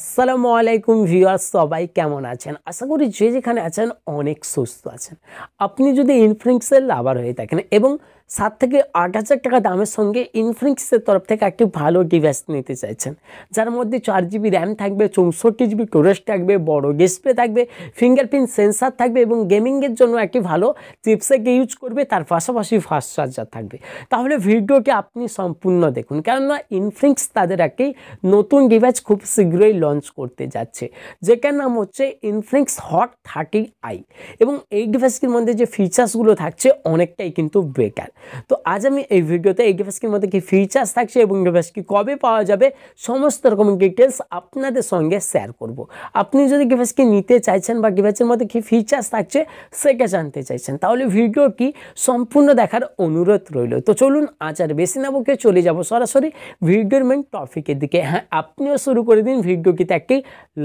আসসালামু আলাইকুম ভিউয়ার্স সবাই কেমন আছেন আশা করি যে যেখানে আছেন অনেক সুস্থ আছেন আপনি যদি ইনফ্লুয়েন্সের লাভার হয়ে থাকেন এবং সাত থেকে আট হাজার টাকা দামের সঙ্গে ইনফ্লুয়েন্সের তরফ থেকে একটি ভালো ডিভাইস নিতে চাইছেন যার মধ্যে চার জিবি র্যাম থাকবে চৌষট্টি জিবি স্টোরেজ থাকবে বড় ডিসপ্লে থাকবে ফিঙ্গারপ্রিন্ট সেন্সার থাকবে এবং গেমিংয়ের জন্য একটি ভালো চিপসেকে ইউজ করবে তার পাশাপাশি ফাস্ট চার্জার থাকবে তাহলে ভিডিওটি আপনি সম্পূর্ণ দেখুন কেননা ইনফ্লুয়েন্স তাদের একটি নতুন ডিভাইস খুব শীঘ্রই লঞ্চ করতে যাচ্ছে যেটার নাম হচ্ছে ইনফ্লিক্স হট থার্টি আই এবং এই ডিভাইসটির মধ্যে যে ফিচার্সগুলো থাকছে অনেকটাই কিন্তু বেকার তো আজ আমি এই ভিডিওতে এই ডিভাইসটির মধ্যে কি ফিচার্স থাকছে এবং ডিভাইসটি কবে পাওয়া যাবে সমস্ত রকম ডিটেলস আপনাদের সঙ্গে শেয়ার করব। আপনি যদি ডিভাইসকে নিতে চাইছেন বা ডিভাইসের মধ্যে কি ফিচার্স থাকছে সেটা জানতে চাইছেন তাহলে ভিডিওটি সম্পূর্ণ দেখার অনুরোধ রইল তো চলুন আজ আর বেশি না চলে যাব সরাসরি ভিডিওর মেন টপিকের দিকে হ্যাঁ আপনিও শুরু করে দিন ভিডিও ভিডিওটিতে একটি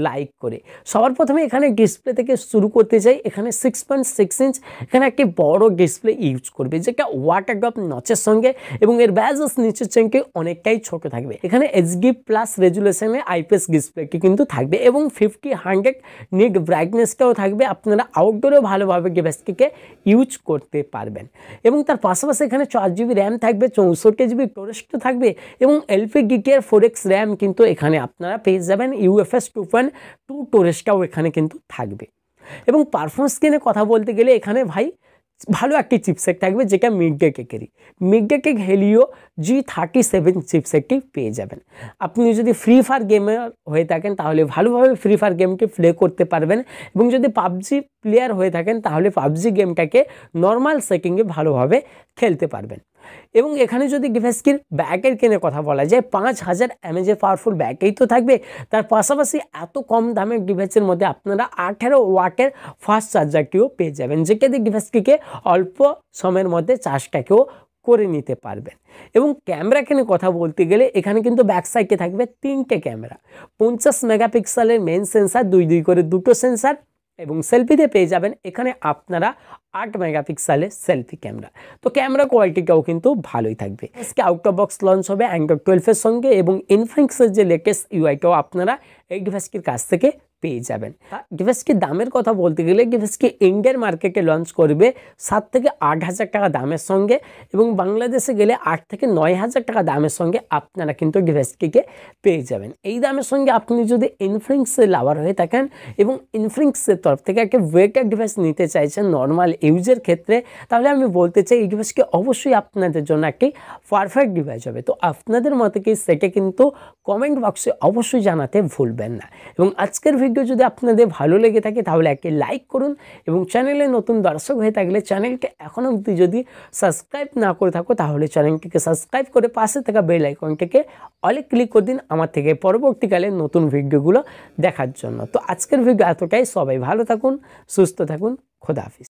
লাইক করে সবার প্রথমে এখানে ডিসপ্লে থেকে শুরু করতে চাই এখানে সিক্স পয়েন্ট সিক্স ইঞ্চ এখানে একটি বড় ডিসপ্লে ইউজ করবে যেটা ওয়াটার ড্রপ নচের সঙ্গে এবং এর ব্যাজস নিচের চেঙ্কে অনেকটাই ছোট থাকবে এখানে এইচডি প্লাস রেজুলেশনে আইপিএস ডিসপ্লেটি কিন্তু থাকবে এবং ফিফটি হান্ড্রেড নিট ব্রাইটনেসটাও থাকবে আপনারা আউটডোরেও ভালোভাবে ডিভাইসটিকে ইউজ করতে পারবেন এবং তার পাশাপাশি এখানে চার জিবি র্যাম থাকবে চৌষট্টি জিবি স্টোরেজটা থাকবে এবং LP DDR four X RAM কিন্তু এখানে আপনারা পেয়ে যাবেন ইউএফএস টু পয়েন্ট টু টোরেসটাও এখানে কিন্তু থাকবে এবং পারফরমেন্স স্ক্রিনে কথা বলতে গেলে এখানে ভাই ভালো একটি চিপসেট থাকবে যেটা মিডডে কেকেরই MediaTek Helio G thirty seven চিপসেটটি পেয়ে যাবেন আপনি যদি ফ্রি ফায়ার গেমে হয়ে থাকেন তাহলে ভালোভাবে ফ্রি ফায়ার গেমটি প্লে করতে পারবেন এবং যদি পাবজি প্লেয়ার হয়ে থাকেন তাহলে পাবজি গেমটাকে নর্মাল সেটিংয়ে ভালোভাবে খেলতে পারবেন এবং এখানে যদি গিভেস্কির ব্যাকের কেনে কথা বলা যায় পাঁচ হাজার এমএজের পাওয়ারফুল ব্যাকেই তো থাকবে তার পাশাপাশি এত কম দামের ডিভাইসের মধ্যে আপনারা আঠেরো ওয়াটের ফাস্ট চার্জারটিও পেয়ে যাবেন যে কেদি গিভেস্কিকে অল্প সময়ের মধ্যে চার্জটাকেও করে নিতে পারবেন এবং ক্যামেরা কেনে কথা বলতে গেলে এখানে কিন্তু ব্যাক সাইডে থাকবে তিনটে ক্যামেরা পঞ্চাশ মেগাপিক্সেলের মেন সেন্সার দুই দুই করে দুটো সেন্সার এবং সেলফিতে পেয়ে যাবেন এখানে আপনারা 8 মেগাপিক্সেলের সেলফি ক্যামেরা তো ক্যামেরা কোয়ালিটি কাও কিন্তু ভালোই থাকবে এর আউট অফ বক্স লঞ্চ হবে আঙ্গুল 12 এর সঙ্গে এবং ইনফিনিক্সের যে লেটেস্ট ইউআই কাও আপনারা 8 ভাইসকির কাছ থেকে পেয়ে যাবেন গিভেসকি দামের কথা বলতে গেলে গিভেসকি ইন্ডিয়ার মার্কেটে লঞ্চ করবে সাত থেকে আট হাজার টাকা দামের সঙ্গে এবং বাংলাদেশে গেলে আট থেকে নয় হাজার টাকা দামের সঙ্গে আপনারা কিন্তু গিভেসকিকে পেয়ে যাবেন এই দামের সঙ্গে আপনি যদি ইনফ্লিংসে লাভার হয়ে থাকেন এবং ইনফ্লিংসের তরফ থেকে একটা ওয়েটার ডিভাইস নিতে চাইছেন নর্মাল ইউজের ক্ষেত্রে তাহলে আমি বলতে চাই এই ডিভাইসকে অবশ্যই আপনাদের জন্য একটি পারফেক্ট ডিভাইস হবে তো আপনাদের মতে কি সেটা কিন্তু কমেন্ট বক্সে অবশ্যই জানাতে ভুলবেন না এবং আজকের ভিডিও যদি আপনাদের ভালো লেগে থাকে তাহলে একে লাইক করুন এবং চ্যানেলে নতুন দর্শক হয়ে থাকলে চ্যানেলকে এখন অবধি যদি সাবস্ক্রাইব না করে থাকো তাহলে চ্যানেলটিকে সাবস্ক্রাইব করে পাশে থাকা বেল আইকনটিকে অলে ক্লিক করে দিন আমার থেকে পরবর্তীকালে নতুন ভিডিওগুলো দেখার জন্য তো আজকের ভিডিও এতটাই সবাই ভালো থাকুন সুস্থ থাকুন খোদা হাফিজ